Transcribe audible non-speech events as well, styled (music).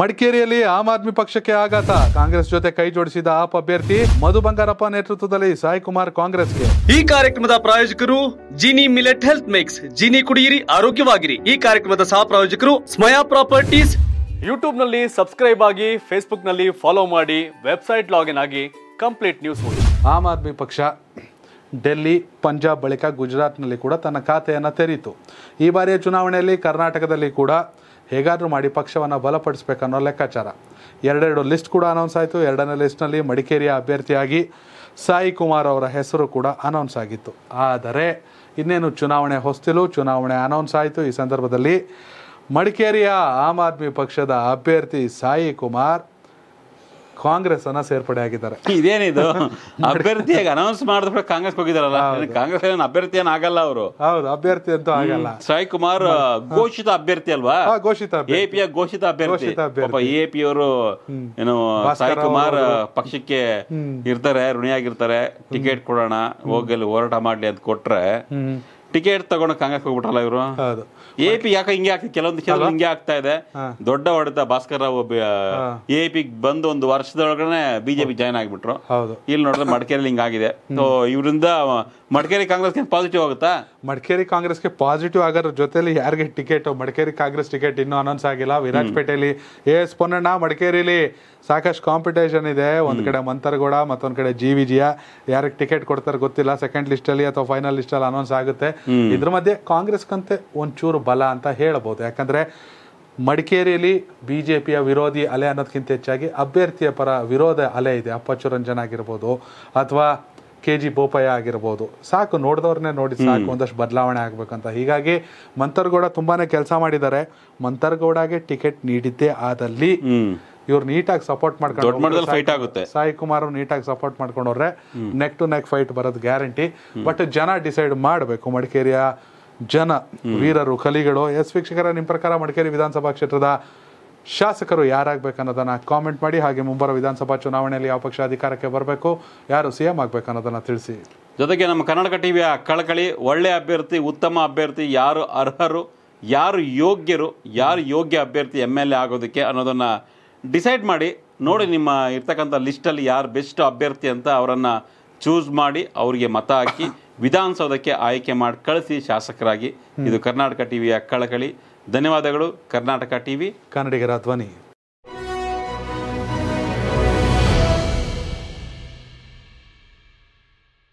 ಮಡಿಕೇರಿಯಲ್ಲಿ ಆಮ್ ಆದ್ಮಿ ಪಕ್ಷಕ್ಕೆ ಆಘಾತ ಕಾಂಗ್ರೆಸ್ ಜೊತೆ ಕೈ ಜೋಡಿಸಿದ ಆಪ್ ಅಭ್ಯರ್ಥಿ ಮಧು ಬಂಗಾರಪ್ಪ ನೇತೃತ್ವದಲ್ಲಿ ಸಾಯಿ ಕುಮಾರ್ ಕಾಂಗ್ರೆಸ್ಗೆ ಈ ಕಾರ್ಯಕ್ರಮದ ಪ್ರಾಯೋಜಕರು Jeeni millet health mix Jeeni ಕುಡಿಯಿರಿ ಆರೋಗ್ಯವಾಗಿರಿ ಈ ಕಾರ್ಯಕ್ರಮದ ಸಹ ಪ್ರಾಯೋಜಕರು ಸ್ಮಯಾ ಪ್ರಾಪರ್ಟೀಸ್ ಯೂಟ್ಯೂಬ್ ನಲ್ಲಿ ಸಬ್ಸ್ಕ್ರೈಬ್ ಆಗಿ ಫೇಸ್ಬುಕ್ ನಲ್ಲಿ ಫಾಲೋ ಮಾಡಿ ವೆಬ್ಸೈಟ್ ಲಾಗಿನ್ ಆಗಿ ಕಂಪ್ಲೀಟ್ ನ್ಯೂಸ್ ಆಮ್ ಆದ್ಮಿ ಪಕ್ಷ ಡೆಲ್ಲಿ ಪಂಜಾಬ್ ಬಳಿಕ ಗುಜರಾತ್ನಲ್ಲಿ ಕೂಡ ತನ್ನ ಖಾತೆಯನ್ನು ತೆರೀತು ಈ ಬಾರಿಯ ಚುನಾವಣೆಯಲ್ಲಿ ಕರ್ನಾಟಕದಲ್ಲಿ ಕೂಡ ಹೇಗಾದರೂ ಮಾಡಿ ಪಕ್ಷವನ್ನು ಬಲಪಡಿಸಬೇಕನ್ನೋ ಲೆಕ್ಕಾಚಾರ ಎರಡೆರಡು ಲಿಸ್ಟ್ ಕೂಡ ಅನೌನ್ಸ್ ಆಯಿತು ಎರಡನೇ ಲಿಸ್ಟ್ನಲ್ಲಿ ಮಡಿಕೇರಿಯ ಅಭ್ಯರ್ಥಿಯಾಗಿ ಸಾಯಿ ಕುಮಾರ್ ಅವರ ಹೆಸರು ಕೂಡ ಅನೌನ್ಸ್ ಆಗಿತ್ತು ಆದರೆ ಇನ್ನೇನು ಚುನಾವಣೆ ಹೊಸ್ತಿಲು ಚುನಾವಣೆ ಅನೌನ್ಸ್ ಆಯಿತು ಈ ಸಂದರ್ಭದಲ್ಲಿ ಮಡಿಕೇರಿಯ ಆಮ್ ಆದ್ಮಿ ಪಕ್ಷದ ಅಭ್ಯರ್ಥಿ ಸಾಯಿ ಕುಮಾರ್ ಕಾಂಗ್ರೆಸ್ ಅನ್ನ ಸೇರ್ಪಡೆ ಆಗಿದ್ದಾರೆ ಇದೇನಿದು (laughs) ಅಭ್ಯರ್ಥಿಯಾಗಿ ಅನೌನ್ಸ್ ಮಾಡಿದ್ರೆ ಕಾಂಗ್ರೆಸ್ ಹೋಗಿದಾರಲ್ಲ ಕಾಂಗ್ರೆಸ್ ಅಭ್ಯರ್ಥಿ ಆಗಲ್ಲ ಅವರು ಹೌದು ಅಭ್ಯರ್ಥಿ ಅಂತ ಆಗಲ್ಲ ಸಾಯಿ ಕುಮಾರ್ ಘೋಷಿತ ಅಭ್ಯರ್ಥಿ ಅಲ್ವಾ ಘೋಷಿತ ಎಪಿಯ ಘೋಷಿತ ಅಭ್ಯರ್ಥಿ ಎಪಿ ಅವರು ಏನು ಸಾಯಿ ಕುಮಾರ್ ಪಕ್ಷಕ್ಕೆ ಇರ್ತಾರೆ ಋಣಿಯಾಗಿರ್ತಾರೆ ಟಿಕೆಟ್ ಕೊಡೋಣ ಹೋಗಲಿ ಹೋರಾಟ ಮಾಡ್ಲಿ ಅಂತ ಕೊಟ್ರೆ ಟಿಕೆಟ್ ತಗೊಂಡ್ ಕಾಂಗ್ರೆಸ್ ಹೋಗ್ಬಿಟ್ರಲ್ಲ ಇವರು ಎ ಪಿ ಯಾಕೆ ಹಿಂಗೆ ಆಗ್ತದೆ ಕೆಲವೊಂದು ಕೆಲವೊಂದು ಹಿಂಗೆ ಆಗ್ತಾ ಇದೆ ದೊಡ್ಡ ಹೊಡೆದ ಭಾಸ್ಕರ್ ರಾವ್ ಎ ಪಿ ಬಂದು ಒಂದು ವರ್ಷದೊಳಗಡೆ ಬಿಜೆಪಿ ಜಾಯ್ನ್ ಆಗ್ಬಿಟ್ರು ಇಲ್ಲಿ ನೋಡಿದ್ರೆ ಮಡಿಕೇರಿಲಿ ಹಿಂಗಾಗಿದೆ ಸೊ ಇವರಿಂದ ಮಡಿಕೇರಿ ಕಾಂಗ್ರೆಸ್ಗೆ ಪಾಸಿಟಿವ್ ಆಗುತ್ತಾ ಮಡಿಕೇರಿ ಕಾಂಗ್ರೆಸ್ಗೆ ಪಾಸಿಟಿವ್ ಆಗೋದ್ರ ಜೊತೆಲಿ ಯಾರಿಗೆ ಟಿಕೆಟ್ ಮಡಿಕೇರಿ ಕಾಂಗ್ರೆಸ್ ಟಿಕೆಟ್ ಇನ್ನೂ ಅನೌನ್ಸ್ ಆಗಿಲ್ಲ ವಿರಾಜಪೇಟೆಯಲ್ಲಿ ಎ ಎಸ್ ಪೊನ್ನಣ್ಣ ಮಡಿಕೇರಿಲಿ ಸಾಕಷ್ಟು ಕಾಂಪಿಟೇಷನ್ ಇದೆ ಒಂದು ಕಡೆ ಮಂತರ್ಗೌಡ ಮತ್ತೊಂದು ಕಡೆ ಜಿ ವಿಜಯ ಯಾರಿಗೆ ಟಿಕೆಟ್ ಕೊಡ್ತಾರೆ ಗೊತ್ತಿಲ್ಲ ಸೆಕೆಂಡ್ ಲಿಸ್ಟಲ್ಲಿ ಅಥವಾ ಫೈನಲ್ ಲಿಸ್ಟಲ್ಲಿ ಅನೌನ್ಸ್ ಆಗುತ್ತೆ ಇದ್ರ ಮಧ್ಯೆ ಕಾಂಗ್ರೆಸ್ಗಂತೆ ಒಂಚೂರು ಬಲ ಅಂತ ಹೇಳ್ಬೋದು ಯಾಕಂದರೆ ಮಡಿಕೇರಿಯಲ್ಲಿ ಬಿ ಜೆ ಪಿಯ ವಿರೋಧಿ ಅಲೆ ಅನ್ನೋದಕ್ಕಿಂತ ಹೆಚ್ಚಾಗಿ ಅಭ್ಯರ್ಥಿಯ ಪರ ವಿರೋಧ ಅಲೆ ಇದೆ ಅಪ್ಪಚ್ಚು ರಂಜನ್ ಆಗಿರ್ಬೋದು ಅಥವಾ ಕೆ ಜಿ ಬೋಪಯ್ಯ ಆಗಿರ್ಬೋದು ಸಾಕು ನೋಡಿದವ್ರನ್ನೇ ನೋಡಿ ಸಾಕು ಒಂದಷ್ಟು ಬದಲಾವಣೆ ಆಗ್ಬೇಕಂತ ಹೀಗಾಗಿ ಮಂತರ್ಗೌಡ ತುಂಬಾನೇ ಕೆಲಸ ಮಾಡಿದ್ದಾರೆ ಮಂತರ್ಗೌಡಗೆ ಟಿಕೆಟ್ ನೀಡಿದ್ದೇ ಆದಲ್ಲಿ ಇವ್ರು ನೀಟಾಗಿ ಸಪೋರ್ಟ್ ಮಾಡ್ಕೊಂಡು ಫೈಟ್ ಆಗುತ್ತೆ ಸಾಯಿ ಕುಮಾರ್ ನೀಟಾಗಿ ಸಪೋರ್ಟ್ ಮಾಡ್ಕೊಂಡವ್ರೆ ನೆಕ್ ಟು ನೆಕ್ ಫೈಟ್ ಬರೋದು ಗ್ಯಾರಂಟಿ ಬಟ್ ಜನ ಡಿಸೈಡ್ ಮಾಡಬೇಕು ಮಡಿಕೇರಿಯ ಜನ ವೀರರು ಕಲಿಗಳು ಎಸ್ ವೀಕ್ಷಕರ ನಿಮ್ಮ ಪ್ರಕಾರ ಮಡಿಕೇರಿ ವಿಧಾನಸಭಾ ಕ್ಷೇತ್ರದ ಶಾಸಕರು ಅನ್ನೋದನ್ನು ಕಾಮೆಂಟ್ ಮಾಡಿ ಹಾಗೆ ಮುಂಬರುವ ವಿಧಾನಸಭಾ ಚುನಾವಣೆಯಲ್ಲಿ ಯಾವ ಪಕ್ಷ ಅಧಿಕಾರಕ್ಕೆ ಬರಬೇಕು ಯಾರು ಸಿ ಎಂ ಅನ್ನೋದನ್ನು ತಿಳಿಸಿ ಜೊತೆಗೆ ನಮ್ಮ ಕನ್ನಡಕ ಟಿವಿಯ ಕಳಕಳಿ ಒಳ್ಳೆಯ ಅಭ್ಯರ್ಥಿ ಉತ್ತಮ ಅಭ್ಯರ್ಥಿ ಯಾರು ಅರ್ಹರು ಯಾರು ಯೋಗ್ಯರು ಯಾರು ಯೋಗ್ಯ ಅಭ್ಯರ್ಥಿ ಎಮ್ ಎಲ್ ಎ ಆಗೋದಕ್ಕೆ ಅನ್ನೋದನ್ನು ಡಿಸೈಡ್ ಮಾಡಿ ನೋಡಿ ನಿಮ್ಮ ಇರ್ತಕ್ಕಂಥ ಲಿಸ್ಟಲ್ಲಿ ಯಾರು ಬೆಸ್ಟ್ ಅಭ್ಯರ್ಥಿ ಅಂತ ಅವರನ್ನು ಚೂಸ್ ಮಾಡಿ ಅವರಿಗೆ ಮತ ಹಾಕಿ ವಿಧಾನಸೌಧಕ್ಕೆ ಆಯ್ಕೆ ಮಾಡಿ ಕಳಿಸಿ ಶಾಸಕರಾಗಿ ಇದು ಕರ್ನಾಟಕ ಟಿವಿಯ ಕಳಕಳಿ ಧನ್ಯವಾದಗಳು ಕರ್ನಾಟಕ ಟಿವಿ ಕನ್ನಡಿಗರ ಧ್ವನಿ